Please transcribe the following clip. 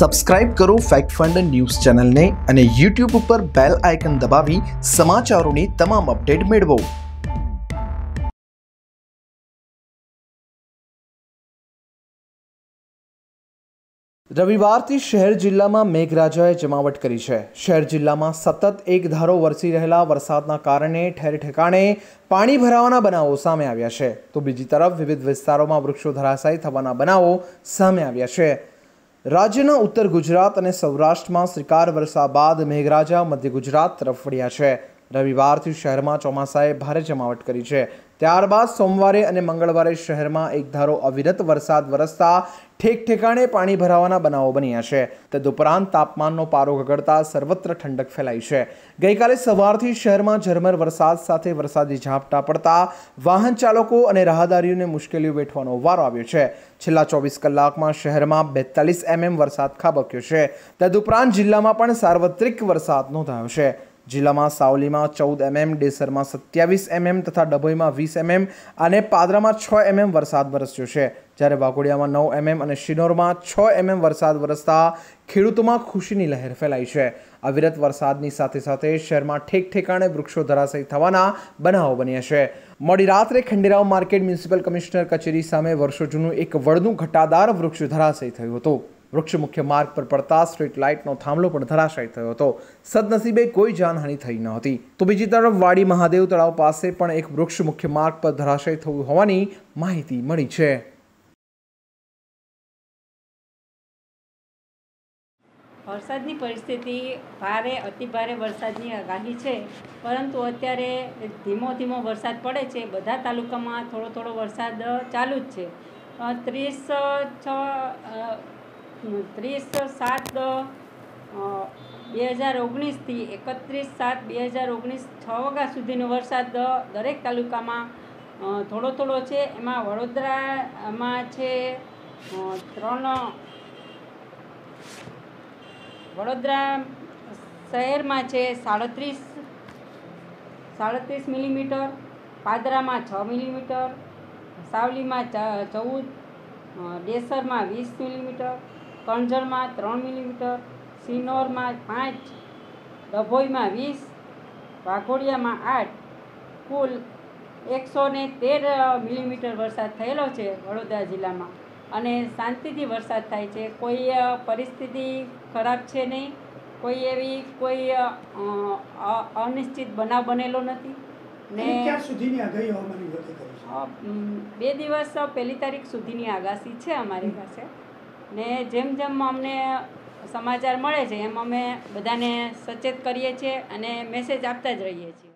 subscribe કરો fact fund news ચેનલને અને યુટ્યુબ ઉપર બેલ આઇકન દબાવી સમાચારોની તમામ અપડેટ મેળવો રવિવારથી શહેર જિલ્લામાં મેઘરાજાએ જમાવટ કરી છે શહેર જિલ્લામાં સતત એક ધારો વરસી રહેલા વરસાદના કારણે ઠેર ઠેકાણે પાણી ભરાવાના બનાવો સામે આવ્યા છે તો બીજી તરફ વિવિધ વિસ્તારોમાં વૃક્ષો ધરાશાયી થવાના બનાવો સામે આવ્યા છે રાજ્યના ઉત્તર ગુજરાત અને સૌરાષ્ટ્રમાં શ્રીકાર વરસા બાદ મેઘરાજા મધ્ય ગુજરાત તરફ વળ્યા છે રવિવારથી શહેરમાં ચોમાસાએ ભારે જમાવટ કરી છે ત્યારબાદ સોમવારે અને મંગળવારે શહેરમાં એક ધારો અવિરત વરસાદ વરસતા ઠેક ઠેકાણે પાણી ભરાવાના બનાવો બન્યા છે તદુપરાંત તાપમાનનો પારો ગગડતા સર્વત્ર ઠંડક ફેલાઈ છે ગઈકાલે સવારથી શહેરમાં ઝરમર વરસાદ સાથે વરસાદી ઝાપટા પડતા વાહન ચાલકો અને રાહદારીઓને મુશ્કેલીઓ વેઠવાનો વારો આવ્યો છે છેલ્લા ચોવીસ કલાકમાં શહેરમાં બેતાલીસ એમએમ વરસાદ ખાબક્યો છે તદુપરાંત જિલ્લામાં પણ સાર્વત્રિક વરસાદ નોંધાયો છે જિલ્લામાં સાવલીમાં ચૌદ એમએમ ડેસરમાં સત્યાવીસ એમએમ તથા ડભોઈમાં વીસ એમએમ અને પાદરામાં છ એમએમ વરસાદ વરસ્યો છે જ્યારે વાઘોડિયામાં નવ એમએમ અને શિનોરમાં છ એમએમ વરસાદ વરસતા ખેડૂતોમાં ખુશીની લહેર ફેલાઈ છે અવિરત વરસાદની સાથે સાથે શહેરમાં ઠેક ઠેકાણે વૃક્ષો ધરાશય થવાના બનાવો બન્યા છે મોડી રાત્રે ખંડેરાવ માર્કેટ મ્યુનિસિપલ કમિશનર કચેરી સામે વર્ષો જૂનું એક વળનું ઘટાદાર વૃક્ષ ધરાશય થયું હતું વૃક્ષ મુખ્ય માર્ગ પર પડતા સ્ટ્રીટ લાઇટનો થાંભલો પણ ધરાશાયી થયો હતો સદનસીબે કોઈ જાનહાનિ થઈ ન હતી તો બીજી તરફ વાડી મહાદેવ તળાવ પાસે પણ એક વૃક્ષ મુખ્ય માર્ગ પર ધરાશાયી થયું હોવાની માહિતી મળી છે વરસાદની પરિસ્થિતિ ભારે અતિભારે વરસાદની આગાહી છે પરંતુ અત્યારે ધીમો ધીમો વરસાદ પડે છે બધા તાલુકામાં થોડો થોડો વરસાદ ચાલુ જ છે ત્રીસ છ ત્રીસ સાત બે હજાર ઓગણીસથી એકત્રીસ સાત બે હજાર ઓગણીસ છ વાગ્યા સુધીનો વરસાદ દરેક તાલુકામાં થોડો થોડો છે એમાં વડોદરામાં છે ત્રણ વડોદરા શહેરમાં છે સાડત્રીસ સાડત્રીસ મિલીમીટર પાદરામાં છ મિલીમીટર સાવલીમાં ચૌદ ડેસરમાં વીસ મિલીમીટર કરંજળમાં ત્રણ મિલીમીટર સિનોરમાં પાંચ ડભોઈમાં વીસ વાઘોડિયામાં આઠ કુલ એકસો ને તેર મિલીમીટર વરસાદ થયેલો છે વડોદરા જિલ્લામાં અને શાંતિથી વરસાદ થાય છે કોઈ પરિસ્થિતિ ખરાબ છે નહીં કોઈ એવી કોઈ અનિશ્ચિત બનાવ બનેલો નથી ને બે દિવસ પહેલી તારીખ સુધીની આગાસી છે અમારી પાસે ને જેમ જેમ અમને સમાચાર મળે છે એમ અમે બધાને સચેત કરીએ છીએ અને મેસેજ આપતા જ રહીએ છીએ